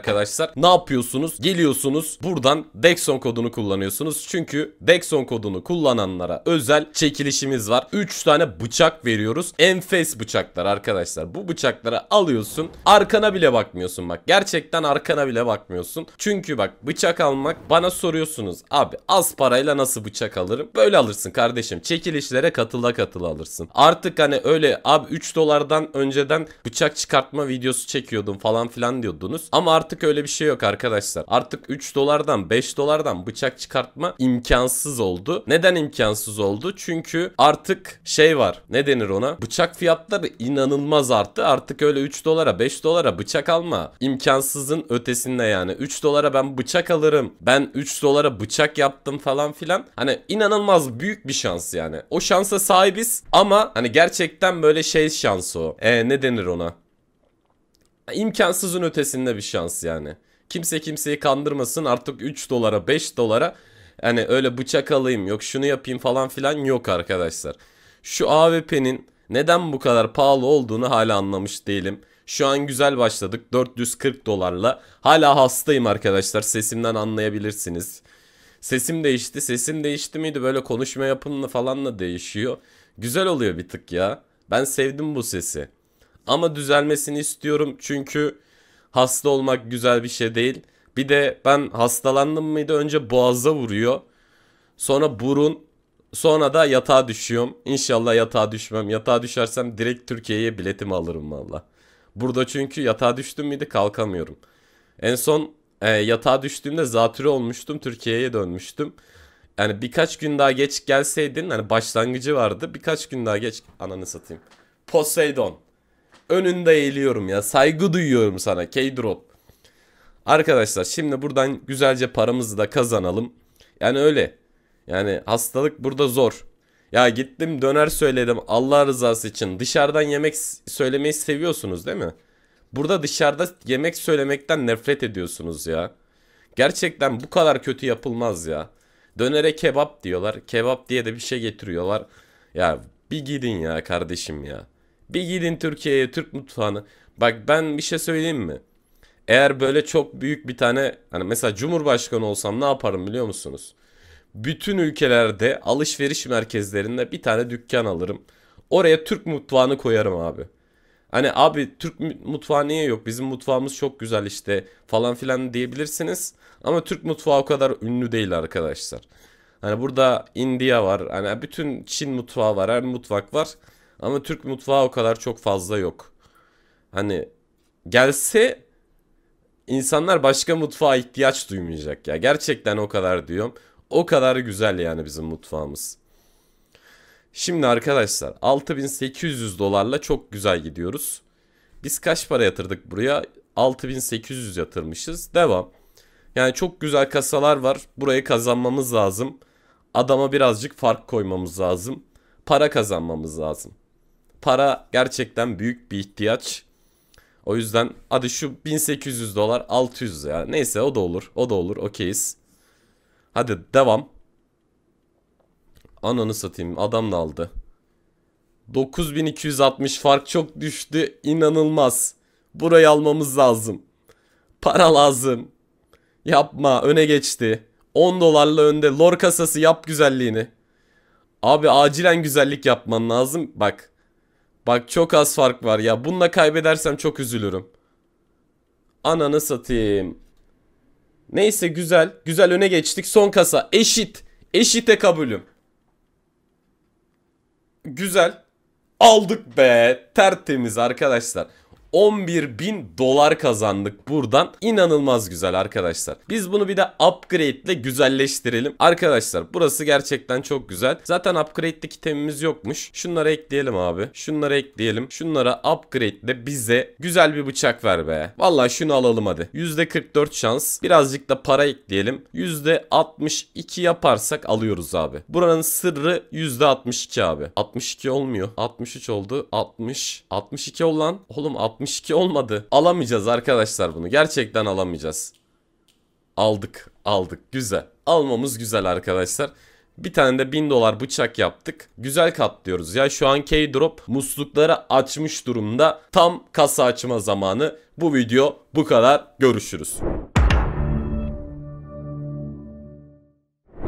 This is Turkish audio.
arkadaşlar ne yapıyorsunuz? Geliyorsunuz buradan Dexon kodunu kullanıyorsunuz. Çünkü Dexon kodunu kullananlara özel çekilişimiz var. 3 tane bıçak veriyoruz. Enfes bıçaklar arkadaşlar. Bu bıçakları alıyorsun. Arkana bile bakmıyorsun bak. Gerçekten arkana bile bakmıyorsun. Çünkü bak bıçak almak bana soruyorsunuz. Abi az parayla nasıl bıçak alırım? Böyle alırsın kardeşim. Çekilişlere katıla katıla alırsın. Artık hani öyle abi 3 dolardan önceden bıçak çıkartma videosu çekiyordum falan filan diyordunuz. Ama artık artık öyle bir şey yok arkadaşlar. Artık 3 dolardan 5 dolardan bıçak çıkartma imkansız oldu. Neden imkansız oldu? Çünkü artık şey var. Ne denir ona? Bıçak fiyatları inanılmaz arttı. Artık öyle 3 dolara 5 dolara bıçak alma imkansızın ötesinde yani. 3 dolara ben bıçak alırım. Ben 3 dolara bıçak yaptım falan filan. Hani inanılmaz büyük bir şans yani. O şansa sahibiz ama hani gerçekten böyle şey şansı o. E, ne denir ona? İmkansızın ötesinde bir şans yani. Kimse kimseyi kandırmasın artık 3 dolara 5 dolara hani öyle bıçak alayım yok şunu yapayım falan filan yok arkadaşlar. Şu AWP'nin neden bu kadar pahalı olduğunu hala anlamış değilim. Şu an güzel başladık 440 dolarla. Hala hastayım arkadaşlar sesimden anlayabilirsiniz. Sesim değişti sesim değişti miydi böyle konuşma yapımla falan da değişiyor. Güzel oluyor bir tık ya. Ben sevdim bu sesi. Ama düzelmesini istiyorum çünkü hasta olmak güzel bir şey değil. Bir de ben hastalandım mıydı önce boğaza vuruyor. Sonra burun. Sonra da yatağa düşüyorum. İnşallah yatağa düşmem. Yatağa düşersem direkt Türkiye'ye biletimi alırım valla. Burada çünkü yatağa düştüm müydü kalkamıyorum. En son e, yatağa düştüğümde zatürre olmuştum. Türkiye'ye dönmüştüm. Yani birkaç gün daha geç gelseydin hani başlangıcı vardı. Birkaç gün daha geç ananı satayım. Poseidon önünde eğiliyorum ya. Saygı duyuyorum sana K-Drop. Arkadaşlar şimdi buradan güzelce paramızı da kazanalım. Yani öyle. Yani hastalık burada zor. Ya gittim döner söyledim Allah rızası için. Dışarıdan yemek söylemeyi seviyorsunuz değil mi? Burada dışarıda yemek söylemekten nefret ediyorsunuz ya. Gerçekten bu kadar kötü yapılmaz ya. Dönere kebap diyorlar. Kebap diye de bir şey getiriyorlar. Ya bir gidin ya kardeşim ya. Bir gidin Türkiye'ye Türk mutfağını. Bak ben bir şey söyleyeyim mi? Eğer böyle çok büyük bir tane hani mesela Cumhurbaşkanı olsam ne yaparım biliyor musunuz? Bütün ülkelerde alışveriş merkezlerinde bir tane dükkan alırım. Oraya Türk mutfağını koyarım abi. Hani abi Türk mutfağı niye yok? Bizim mutfağımız çok güzel işte falan filan diyebilirsiniz. Ama Türk mutfağı o kadar ünlü değil arkadaşlar. Hani burada India var. Hani bütün Çin mutfağı var. Her mutfak var. Ama Türk mutfağı o kadar çok fazla yok. Hani gelse insanlar başka mutfağa ihtiyaç duymayacak ya. Gerçekten o kadar diyorum. O kadar güzel yani bizim mutfağımız. Şimdi arkadaşlar 6800 dolarla çok güzel gidiyoruz. Biz kaç para yatırdık buraya? 6800 yatırmışız. Devam. Yani çok güzel kasalar var. Burayı kazanmamız lazım. Adama birazcık fark koymamız lazım. Para kazanmamız lazım para gerçekten büyük bir ihtiyaç. O yüzden hadi şu 1800 dolar 600 ya. Neyse o da olur. O da olur. Okeyiz. Hadi devam. Ananı satayım. Adam da aldı. 9260 fark çok düştü. İnanılmaz. Burayı almamız lazım. Para lazım. Yapma öne geçti. 10 dolarla önde. Lor kasası yap güzelliğini. Abi acilen güzellik yapman lazım. Bak Bak çok az fark var ya. Bununla kaybedersem çok üzülürüm. Ananı satayım. Neyse güzel. Güzel öne geçtik. Son kasa. Eşit. Eşite kabulüm. Güzel. Aldık be. Tertemiz arkadaşlar. 11 bin dolar kazandık buradan. İnanılmaz güzel arkadaşlar. Biz bunu bir de upgrade ile güzelleştirelim. Arkadaşlar burası gerçekten çok güzel. Zaten upgrade'deki itemimiz yokmuş. Şunları ekleyelim abi. Şunları ekleyelim. Şunlara upgrade ile bize güzel bir bıçak ver be. Valla şunu alalım hadi. %44 şans. Birazcık da para ekleyelim. %62 yaparsak alıyoruz abi. Buranın sırrı %62 abi. 62 olmuyor. 63 oldu. 60. 62 olan. Oğlum 60 62 olmadı. Alamayacağız arkadaşlar bunu. Gerçekten alamayacağız. Aldık. Aldık. Güzel. Almamız güzel arkadaşlar. Bir tane de 1000 dolar bıçak yaptık. Güzel katlıyoruz. Ya şu an K-Drop muslukları açmış durumda. Tam kasa açma zamanı. Bu video bu kadar. Görüşürüz.